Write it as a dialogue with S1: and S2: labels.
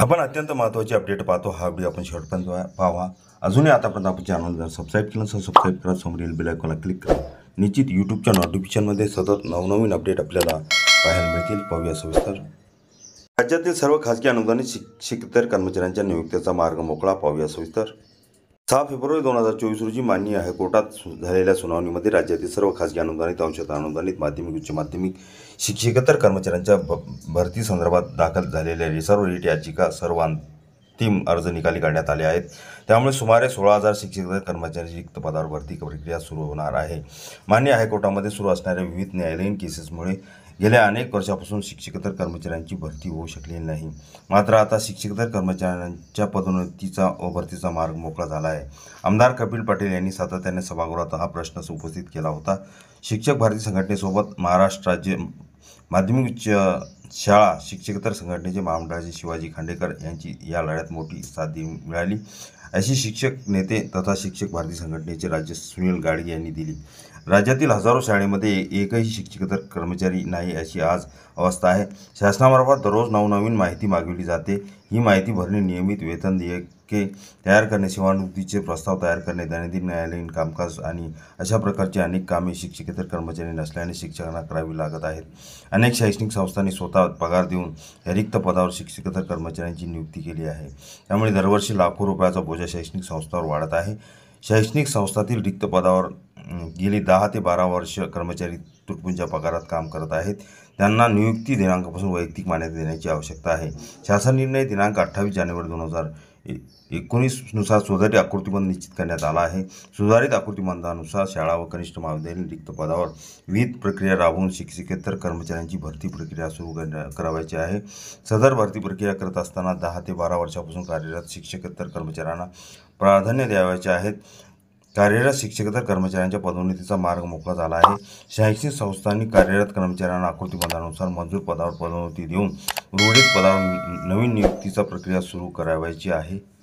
S1: आपण अत्यंत महत्त्वाची अपडेट पाहतो हा व्हिडिओ आपण शेवटपर्यंत पाहा अजूनही आतापर्यंत आपण चॅनल जर सबस्क्राईब केलं तर सबस्क्राईब करा समोरील बेल आयकॉनला क्लिक करा निश्चित यूट्यूबच्या नोटिफिकेशनमध्ये सतत नवनवीन अपडेट आपल्याला पाहायला मिळतील पाहूया सविस्तर राज्यातील सर्व खाजगी अनुदानित शिक्षकेतर कर्मचाऱ्यांच्या नियुक्तीचा मार्ग मोकळा पाहूया सविस्तर सहा फेब्रुवारी दोन हजार चोवीस रोजी माननीय हायकोर्टात झालेल्या सुनावणीमध्ये राज्यातील सर्व खासगी अनुदानित अंशतः अनुदानित माध्यमिक उच्च माध्यमिक शिक्षकेतर कर्मचाऱ्यांच्या भ भरती संदर्भात दाखल झालेल्या रिसर्व रिट याचिका सर्व अंतिम अर्ज निकाली काढण्यात आले आहेत त्यामुळे सुमारे सोळा हजार शिक्षकेतर कर्मचाऱ्यांची रिक्त पदावर भरती प्रक्रिया सुरू होणार आहे मान्य हायकोर्टामध्ये सुरू असणाऱ्या विविध न्यायालयीन केसेसमुळे गेल्या अनेक वर्षापासून शिक्षकेतर कर्मचाऱ्यांची भरती होऊ शकलेली नाही मात्र आता शिक्षकेतर कर्मचाऱ्यांच्या पदोन्नतीचा व भरतीचा मार्ग मोकळा झाला आहे आमदार कपिल पाटील यांनी सातत्याने सभागृहात हा प्रश्न उपस्थित केला होता शिक्षक भारती संघटनेसोबत महाराष्ट्र राज्य माध्यमिक उच्च शाळा शिक्षकेतर संघटनेचे महामंडळाचे शिवाजी खांडेकर यांची या लढ्यात मोठी साधी मिळाली अशी शिक्षक नेते तथा शिक्षक भारती संघटनेचे राज्य सुनील गाडगे यांनी दिली राज्यातील हजारो शाळेमध्ये एकही शिक्षकेतर कर्मचारी नाही अशी आज अवस्था आहे शासनामार्फत दररोज नवनवीन माहिती मागविली जाते ही माहिती भरणे नियमित वेतन देयक के तयार करणे सेवानिवृत्तीचे प्रस्ताव तयार करणे दैनंदिन न्यायालयीन कामकाज आणि अशा प्रकारची अनेक कामे शिक्षकेतर कर्मचारी नसल्याने शिक्षकांना करावी लागत आहेत अनेक शैक्षणिक संस्थांनी स्वतः पगार देऊन रिक्त पदावर शिक्षकेतर कर्मचाऱ्यांची नियुक्ती केली आहे त्यामुळे दरवर्षी लाखो रुपयाचा बोजा शैक्षणिक संस्थांवर वाढत आहे शैक्षणिक संस्थातील रिक्त पदावर गेली दहा ते बारा वर्ष कर्मचारी तुटपुंच्या पगारात काम करत आहेत त्यांना नियुक्ती दिनांकापासून वैयक्तिक मान्यता देण्याची आवश्यकता आहे शासन निर्णय दिनांक अठ्ठावीस जानेवारी दोन हजार एकोणीसनुसार सुधारित आकृतिबंध निश्चित करण्यात आला आहे सुधारित आकृतिबंधानुसार शाळा व कनिष्ठ महाविद्यालयीन रिक्त पदावर विविध प्रक्रिया राबवून शिक्षकेतर कर्मचाऱ्यांची भरती प्रक्रिया सुरू करावायची आहे सदर भरती प्रक्रिया करत असताना दहा ते बारा वर्षापासून कार्यरत शिक्षकेतर कर्मचाऱ्यांना प्राधान्य द्यावायचे आहेत कार्यरत शिक्षकेतर कर्मचाऱ्यांच्या पदोन्नतीचा मार्ग मोकळा झाला आहे शैक्षणिक संस्थांनी कार्यरत कर्मचाऱ्यांना आकृतीबंधानुसार मंजूर पदावर पदोन्नती देऊन उर्वरित पदावर नवीन नियुक्तीचा प्रक्रिया सुरू करावायची आहे